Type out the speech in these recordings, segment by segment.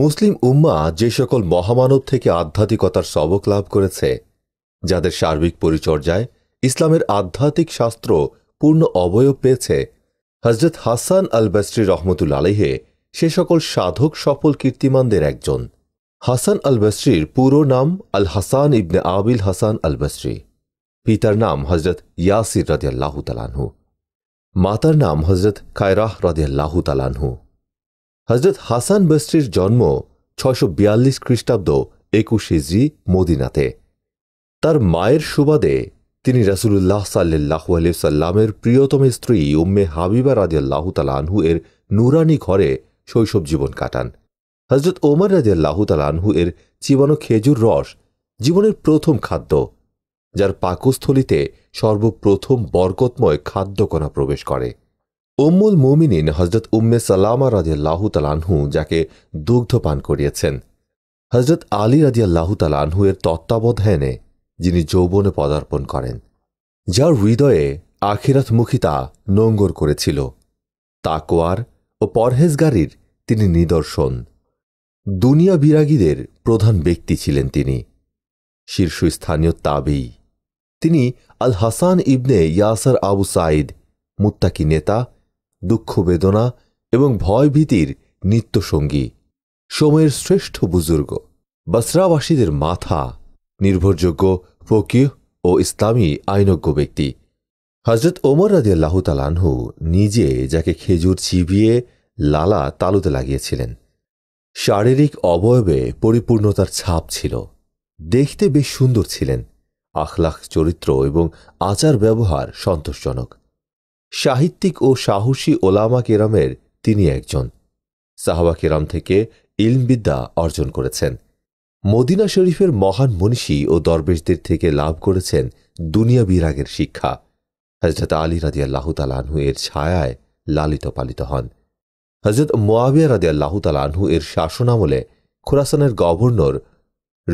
মুসলিম উম্মা যে সকল মহামানব থেকে আধ্যাত্মিকতার সবক লাভ করেছে যাদের সার্বিক পরিচর্যায় ইসলামের আধ্যাত্মিক শাস্ত্র পূর্ণ অবয়ব পেয়েছে হজরত হাসান আল বেস্ট্রি রহমতুল আলহে সে সকল সাধক সফল কীর্তিমানদের একজন হাসান আল বেস্ট্রির পুরো নাম আল হাসান ইবনে আবিল হাসান আল বেস্ট্রি পিতার নাম হজরত ইয়াসির রদিয়াল্লাহু তালানহু মাতার নাম হজরত খায়রাহ রদিয়াল্লাহু তালানহু হজরত হাসান বস্রির জন্ম ছয়শো বিয়াল্লিশ খ্রিস্টাব্দ একুশ জি মদিনাতে তার মায়ের সুবাদে তিনি রাসুলুল্লাহ সাল্লাহ আলিয়াল্লামের প্রিয়তম স্ত্রী উম্মে হাবিবা রাজিয়াল্লাহ তালাহু এর নুরানি ঘরে শৈশব জীবন কাটান হজরত ওমর রাজিয়াল্লাহ তালাহু এর চিবানো খেজুর রস জীবনের প্রথম খাদ্য যার পাকস্থলিতে সর্বপ্রথম বরকতময় খাদ্যকণা প্রবেশ করে উম্মুল মুমিনিন হজরত উম্মে সালামা রাজিয়াল্লাহু তালানহু যাকে দুগ্ধ পান করিয়েছেন হজরত আলী রাজিয়াল্লাহু তালানহু এর তত্ত্বাবধানে যিনি যৌবনে পদার্পণ করেন যার হৃদয়ে আখিরাতমুখিতা নোঙ্গর করেছিল তাকোয়ার ও পরহেজগারির তিনি নিদর্শন দুনিয়া বিরাগীদের প্রধান ব্যক্তি ছিলেন তিনি শীর্ষস্থানীয় তাবেই তিনি আল হাসান ইবনে ইয়াসার আবু সাইদ মুত্তাকি নেতা দুঃখ বেদনা এবং ভয়ভীতির নিত্যসঙ্গী সময়ের শ্রেষ্ঠ বুজুর্গ বসরাবাসীদের মাথা নির্ভরযোগ্য ফকিহ ও ইসলামী আইনজ্ঞ ব্যক্তি হজরত ওমর আল্লাহ তালানহু নিজে যাকে খেজুর চিবিয়ে লালা তালুতে লাগিয়েছিলেন শারীরিক অবয়বে পরিপূর্ণতার ছাপ ছিল দেখতে বেশ সুন্দর ছিলেন আখলাখ চরিত্র এবং আচার ব্যবহার সন্তোষজনক সাহিত্যিক ও সাহসী ওলামা কেরামের তিনি একজন সাহাবা কেরাম থেকে ইলমবিদ্যা অর্জন করেছেন মদিনা শরীফের মহান মনীষী ও দরবেশদের থেকে লাভ করেছেন দুনিয়া বিরাগের শিক্ষা হজরত আলী রাজি আল্লাহতালাহু এর ছায়ায় লালিত পালিত হন হজরত মোয়াবিয়া রাজি আল্লাহতালাহু এর শাসনামলে খোরাসানের গভর্নর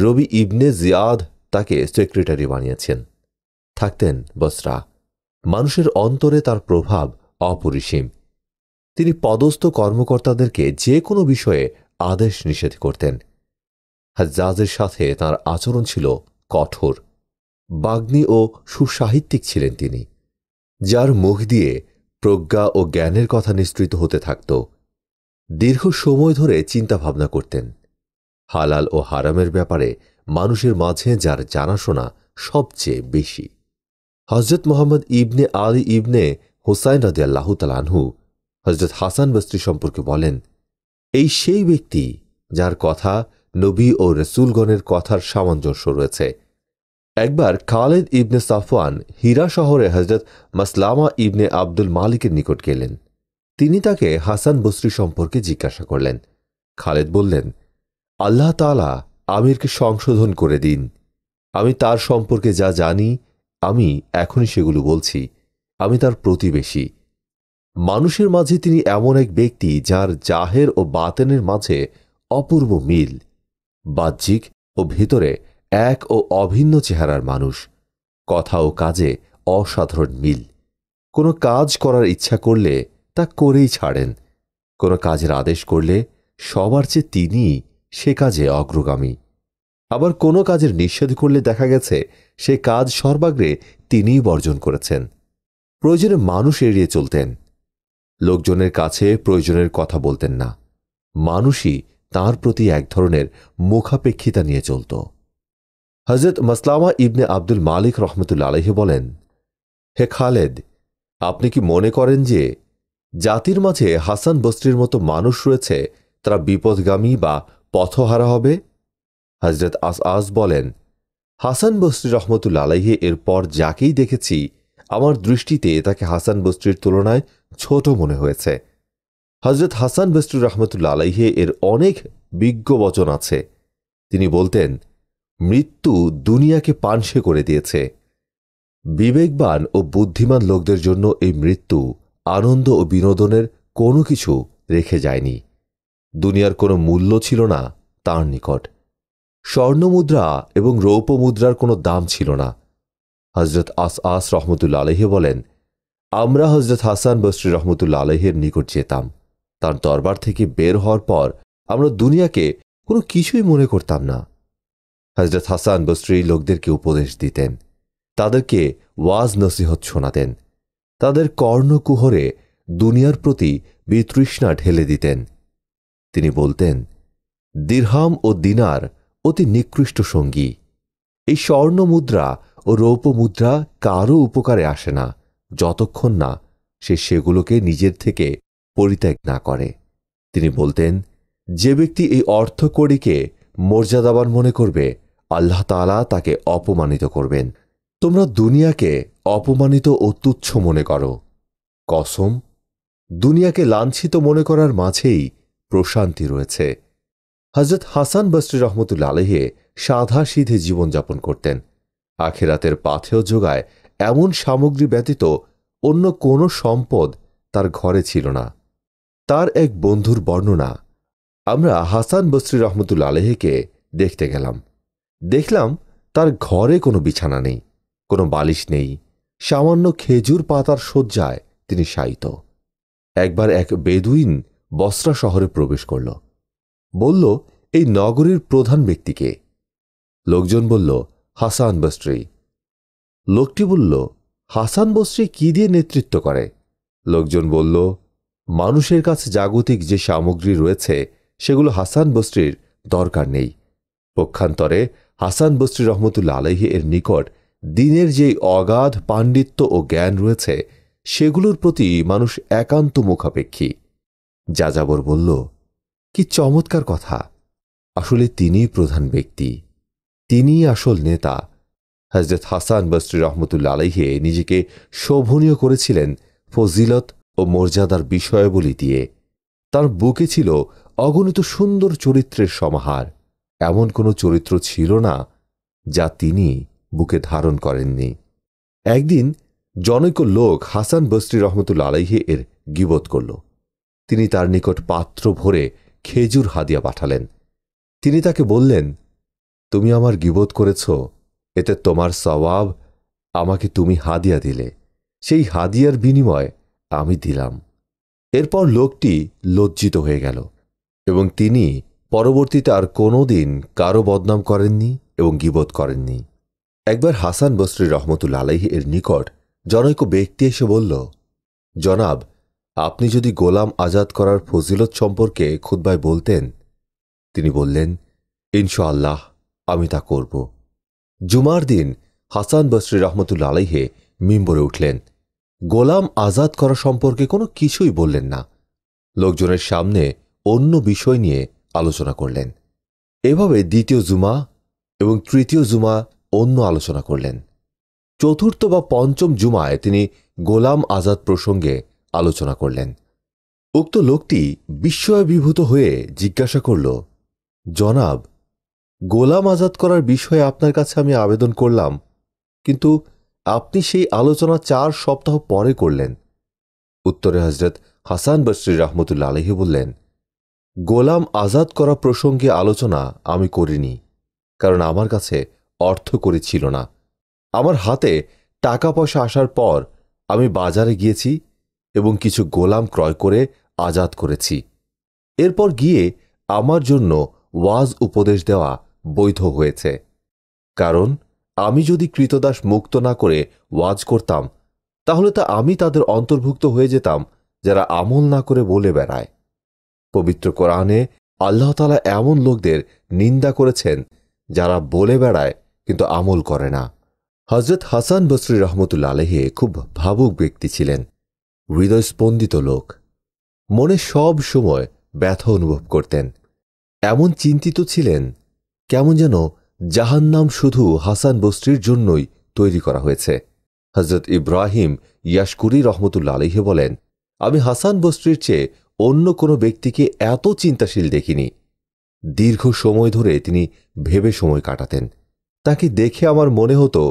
রবি ইবনে জিয়াদ তাকে সেক্রেটারি বানিয়েছেন থাকতেন বসরা মানুষের অন্তরে তার প্রভাব অপরিসীম তিনি পদস্থ কর্মকর্তাদেরকে যে কোনো বিষয়ে আদেশ নিষেধ করতেন হাজের সাথে তার আচরণ ছিল কঠোর বাগ্নি ও সুসাহিত্যিক ছিলেন তিনি যার মুখ দিয়ে প্রজ্ঞা ও জ্ঞানের কথা নিস্তৃত হতে থাকত দীর্ঘ সময় ধরে চিন্তাভাবনা করতেন হালাল ও হারামের ব্যাপারে মানুষের মাঝে যার জানাশোনা সবচেয়ে বেশি হজরত মোহাম্মদ ইবনে আলী ইবনে হুসাইন রাজি আল্লাহ তালানহু হজরত হাসান বস্ত্রি সম্পর্কে বলেন এই সেই ব্যক্তি যার কথা নবী ও রসুলগণের কথার সামঞ্জস্য রয়েছে একবার খালেদ ইবনে সাফওয়ান হীরা শহরে হজরত মাসলামা ইবনে আব্দুল মালিকের নিকট গেলেন তিনি তাকে হাসান বসরি সম্পর্কে জিজ্ঞাসা করলেন খালেদ বললেন আল্লাহ তালা আমিরকে সংশোধন করে দিন আমি তার সম্পর্কে যা জানি আমি এখনই সেগুলো বলছি আমি তার প্রতিবেশী মানুষের মাঝে তিনি এমন এক ব্যক্তি যার জাহের ও বাতেনের মাঝে অপূর্ব মিল বাহ্যিক ও ভিতরে এক ও অভিন্ন চেহারার মানুষ কথা ও কাজে অসাধারণ মিল কোনো কাজ করার ইচ্ছা করলে তা করেই ছাড়েন কোনো কাজের আদেশ করলে সবার চেয়ে তিনি সে কাজে অগ্রগামী আবার কোনো কাজের নিষেধ করলে দেখা গেছে সে কাজ সর্বাগ্রে তিনিই বর্জন করেছেন প্রয়োজনে মানুষ এড়িয়ে চলতেন লোকজনের কাছে প্রয়োজনের কথা বলতেন না মানুষই তার প্রতি এক ধরনের মুখাপেক্ষিতা নিয়ে চলত হজরত মাসলামা ইবনে আব্দুল মালিক রহমতুল্লা আলহী বলেন হে খালেদ আপনি কি মনে করেন যে জাতির মাঝে হাসান বস্ত্রির মতো মানুষ রয়েছে তারা বিপদগামী বা পথহারা হবে হজরত আস আস বলেন হাসান বস্রি রহমতুল আলাইহে এরপর যাকেই দেখেছি আমার দৃষ্টিতে তাকে হাসান বস্রির তুলনায় ছোট মনে হয়েছে হজরত হাসান বস্রি রহমতুল্লা আলাইহে এর অনেক বিজ্ঞ বচন আছে তিনি বলতেন মৃত্যু দুনিয়াকে পানসে করে দিয়েছে বিবেকবান ও বুদ্ধিমান লোকদের জন্য এই মৃত্যু আনন্দ ও বিনোদনের কোনো কিছু রেখে যায়নি দুনিয়ার কোনো মূল্য ছিল না তার নিকট স্বর্ণমুদ্রা এবং রৌপ্য মুদ্রার কোনো দাম ছিল না হজরত আস আস রহমতুল্লা আলহে বলেন আমরা হজরত হাসান বসরি রহমতুল্লা আলহের নিকট যেতাম তার দরবার থেকে বের হওয়ার পর আমরা দুনিয়াকে কোনো কিছুই মনে করতাম না হজরত হাসান বসরি লোকদেরকে উপদেশ দিতেন তাদেরকে ওয়াজ নসিহত শোনাতেন তাদের কর্ণকুহরে দুনিয়ার প্রতি বিতৃষ্ণা ঢেলে দিতেন তিনি বলতেন দিরহাম ও দিনার অতি নিকৃষ্ট সঙ্গী এই স্বর্ণ মুদ্রা ও রৌপ্য মুদ্রা কারও উপকারে আসে না যতক্ষণ না সে সেগুলোকে নিজের থেকে পরিত্যাগ না করে তিনি বলতেন যে ব্যক্তি এই অর্থ কড়িকে মর্যাদাবান মনে করবে আল্লাহ তালা তাকে অপমানিত করবেন তোমরা দুনিয়াকে অপমানিত ও তুচ্ছ মনে করো কসম দুনিয়াকে লাঞ্ছিত মনে করার মাঝেই প্রশান্তি রয়েছে হজরত হাসান বসরি রহমতুল্লা আলহে সাধা সিধে জীবনযাপন করতেন আখেরাতের পাথেও যোগায় এমন সামগ্রী ব্যতীত অন্য কোনো সম্পদ তার ঘরে ছিল না তার এক বন্ধুর বর্ণনা আমরা হাসান বসরি রহমতুল্লা আলহেকে দেখতে গেলাম দেখলাম তার ঘরে কোনো বিছানা নেই কোনো বালিশ নেই সামান্য খেজুর পাতার শয্যায় তিনি শায়িত একবার এক বেদুইন বস্রা শহরে প্রবেশ করল বলল এই নগরীর প্রধান ব্যক্তিকে লোকজন বলল হাসান বস্ত্রি লোকটি বলল হাসান বস্ত্রি কি দিয়ে নেতৃত্ব করে লোকজন বলল মানুষের কাছে জাগতিক যে সামগ্রী রয়েছে সেগুলো হাসান বস্ত্রির দরকার নেই পক্ষান্তরে হাসান বস্ত্রি রহমতুল্লা আলহী এর নিকট দিনের যেই অগাধ পাণ্ডিত্য ও জ্ঞান রয়েছে সেগুলোর প্রতি মানুষ একান্ত মুখাপেক্ষী যাযাবর বলল কি চমৎকার কথা আসলে তিনি প্রধান ব্যক্তি তিনি আসল নেতা হজরত হাসান বসরি রহমতুল্লা আলহে নিজেকে শোভনীয় করেছিলেন ফজিলত ও মর্যাদার বিষয়াবলী দিয়ে তার বুকে ছিল অগণিত সুন্দর চরিত্রের সমাহার এমন কোনো চরিত্র ছিল না যা তিনি বুকে ধারণ করেননি একদিন জনৈক লোক হাসান বসরি রহমতুল্লা আলহে এর গিবোধ করল তিনি তার নিকট পাত্র ভরে খেজুর হাদিয়া পাঠালেন তিনি তাকে বললেন তুমি আমার গিবোধ করেছ এতে তোমার সওয়াব আমাকে তুমি হাদিয়া দিলে সেই হাদিয়ার বিনিময় আমি দিলাম এরপর লোকটি লজ্জিত হয়ে গেল এবং তিনি পরবর্তীতে আর কোনো দিন কারো বদনাম করেননি এবং গিবোধ করেননি একবার হাসান বসরি রহমতুল আলাইহ এর নিকট জনৈক ব্যক্তি এসে বলল জনাব আপনি যদি গোলাম আজাদ করার ফজিলত সম্পর্কে খুদ্বায় বলতেন তিনি বললেন ইনশাআল্লাহ আমি তা করব জুমার দিন হাসান বসরি রহমতুল্লা আলাইহে মিম্বরে উঠলেন গোলাম আজাদ করা সম্পর্কে কোনো কিছুই বললেন না লোকজনের সামনে অন্য বিষয় নিয়ে আলোচনা করলেন এভাবে দ্বিতীয় জুমা এবং তৃতীয় জুমা অন্য আলোচনা করলেন চতুর্থ বা পঞ্চম জুমায় তিনি গোলাম আজাদ প্রসঙ্গে আলোচনা করলেন উক্ত লোকটি বিস্ময়বিভূত হয়ে জিজ্ঞাসা করল জনাব গোলাম আজাদ করার বিষয়ে আপনার কাছে আমি আবেদন করলাম কিন্তু আপনি সেই আলোচনা চার সপ্তাহ পরে করলেন উত্তরে হজরত হাসান বসরি রহমতুল্লা আলহী বললেন গোলাম আজাদ করা প্রসঙ্গে আলোচনা আমি করিনি কারণ আমার কাছে অর্থ করে ছিল না আমার হাতে টাকা পয়সা আসার পর আমি বাজারে গিয়েছি এবং কিছু গোলাম ক্রয় করে আজাদ করেছি এরপর গিয়ে আমার জন্য ওয়াজ উপদেশ দেওয়া বৈধ হয়েছে কারণ আমি যদি কৃতদাস মুক্ত না করে ওয়াজ করতাম তাহলে তা আমি তাদের অন্তর্ভুক্ত হয়ে যেতাম যারা আমল না করে বলে বেড়ায় পবিত্র কোরআনে আল্লাহতালা এমন লোকদের নিন্দা করেছেন যারা বলে বেড়ায় কিন্তু আমল করে না হজরত হাসান বসরি রহমতুল্লা আলহে খুব ভাবুক ব্যক্তি ছিলেন হৃদয়স্পন্দিত লোক মনে সব সময় ব্যথা অনুভব করতেন এমন চিন্তিত ছিলেন কেমন যেন জাহান্নাম শুধু হাসান বস্ত্রির জন্যই তৈরি করা হয়েছে হজরত ইব্রাহিম ইয়াসকুরি রহমতুল্লা আলহে বলেন আমি হাসান বস্ত্রির চেয়ে অন্য কোনো ব্যক্তিকে এত চিন্তাশীল দেখিনি দীর্ঘ সময় ধরে তিনি ভেবে সময় কাটাতেন তাকে দেখে আমার মনে হতো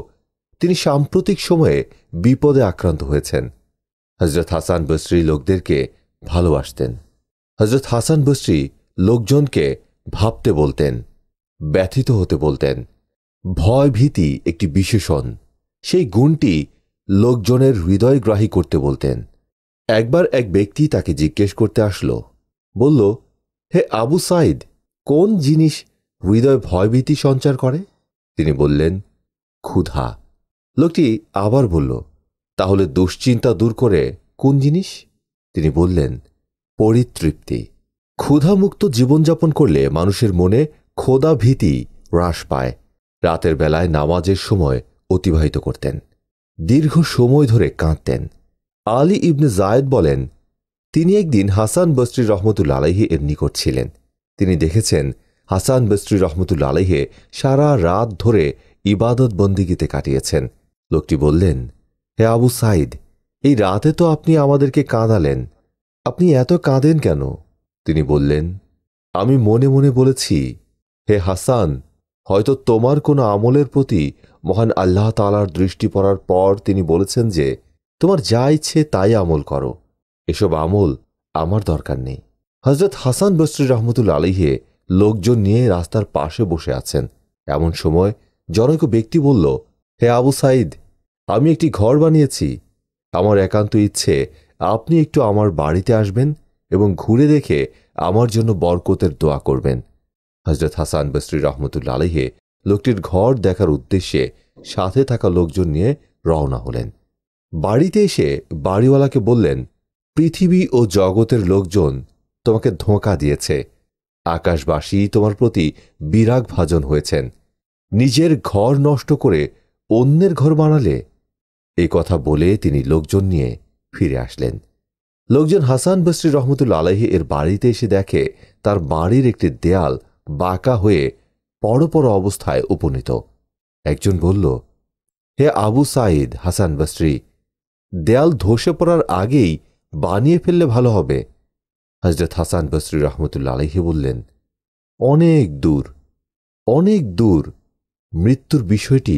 তিনি সাম্প্রতিক সময়ে বিপদে আক্রান্ত হয়েছেন হজরত হাসান বসরি লোকদেরকে ভালোবাসতেন হজরত হাসান বসরি লোকজনকে ভাবতে বলতেন ব্যথিত হতে বলতেন ভয় ভীতি একটি বিশেষণ সেই গুণটি লোকজনের হৃদয়গ্রাহী করতে বলতেন একবার এক ব্যক্তি তাকে জিজ্ঞেস করতে আসলো বলল হে আবু সাইদ কোন জিনিস হৃদয় ভয়ভীতি সঞ্চার করে তিনি বললেন ক্ষুধা লোকটি আবার বলল তাহলে দুশ্চিন্তা দূর করে কোন জিনিস তিনি বললেন পরিতৃপ্তি ক্ষুধামুক্ত জীবনযাপন করলে মানুষের মনে খোদা ভীতি হ্রাস পায় রাতের বেলায় নামাজের সময় অতিবাহিত করতেন দীর্ঘ সময় ধরে কাঁদতেন আলী ইবনে জায়দ বলেন তিনি একদিন হাসান বস্ত্রী রহমতুল আলাইহি এর নিকট ছিলেন তিনি দেখেছেন হাসান বস্ত্রী রহমতুল আলাইহে সারা রাত ধরে ইবাদত বন্দিগিতে কাটিয়েছেন লোকটি বললেন হে আবু সাইদ এই রাতে তো আপনি আমাদেরকে কাঁদালেন আপনি এত কাঁদেন কেন তিনি বললেন আমি মনে মনে বলেছি হে হাসান হয়তো তোমার কোনো আমলের প্রতি মহান আল্লাহ তালার দৃষ্টি পড়ার পর তিনি বলেছেন যে তোমার যা ইচ্ছে তাই আমল করো এসব আমল আমার দরকার নেই হজরত হাসান বসরি রহমতুল আলিহে লোকজন নিয়ে রাস্তার পাশে বসে আছেন এমন সময় জনৈক ব্যক্তি বলল হে আবু সাইদ আমি একটি ঘর বানিয়েছি আমার একান্ত ইচ্ছে আপনি একটু আমার বাড়িতে আসবেন এবং ঘুরে দেখে আমার জন্য বরকতের দোয়া করবেন হজরত হাসান বসরি রহমতুল্লা আলহে লোকটির ঘর দেখার উদ্দেশ্যে সাথে থাকা লোকজন নিয়ে রওনা হলেন বাড়িতে এসে বাড়িওয়ালাকে বললেন পৃথিবী ও জগতের লোকজন তোমাকে ধোঁকা দিয়েছে আকাশবাসী তোমার প্রতি বিরাগ ভাজন হয়েছেন নিজের ঘর নষ্ট করে অন্যের ঘর বানালে এ কথা বলে তিনি লোকজন নিয়ে ফিরে আসলেন লোকজন হাসান বসরি রহমতুল্লা আলাহি এর বাড়িতে এসে দেখে তার বাড়ির একটি দেয়াল বাঁকা হয়ে পর অবস্থায় উপনীত একজন বলল হে আবু সাইদ হাসান বসরি দেয়াল ধসে পড়ার আগেই বানিয়ে ফেললে ভালো হবে হজরত হাসান বসরি রহমতুল্লা আলহি বললেন অনেক দূর অনেক দূর মৃত্যুর বিষয়টি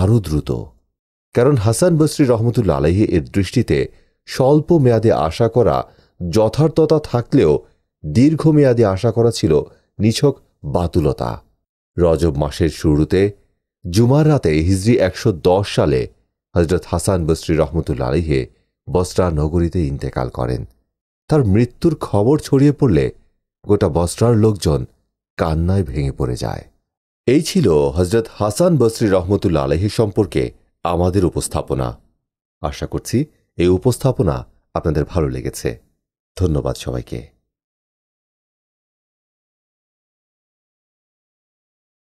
আরও দ্রুত কারণ হাসান বসরি রহমতুল্লা আলহী এর দৃষ্টিতে স্বল্প মেয়াদে আশা করা যথার্থতা থাকলেও দীর্ঘমেয়াদে আশা করা ছিল নিছক বাতুলতা রজব মাসের শুরুতে জুমার রাতে হিজরি একশো সালে হজরত হাসান বসরি রহমতুল্লা আলহে বস্ত্রা নগরীতে ইন্তেকাল করেন তার মৃত্যুর খবর ছড়িয়ে পড়লে গোটা বস্ত্রার লোকজন কান্নায় ভেঙে পড়ে যায় এই ছিল হজরত হাসান বসরি রহমতুল্লা আলহী সম্পর্কে আমাদের উপস্থাপনা আশা করছি এই উপস্থাপনা আপনাদের ভালো লেগেছে ধন্যবাদ সবাইকে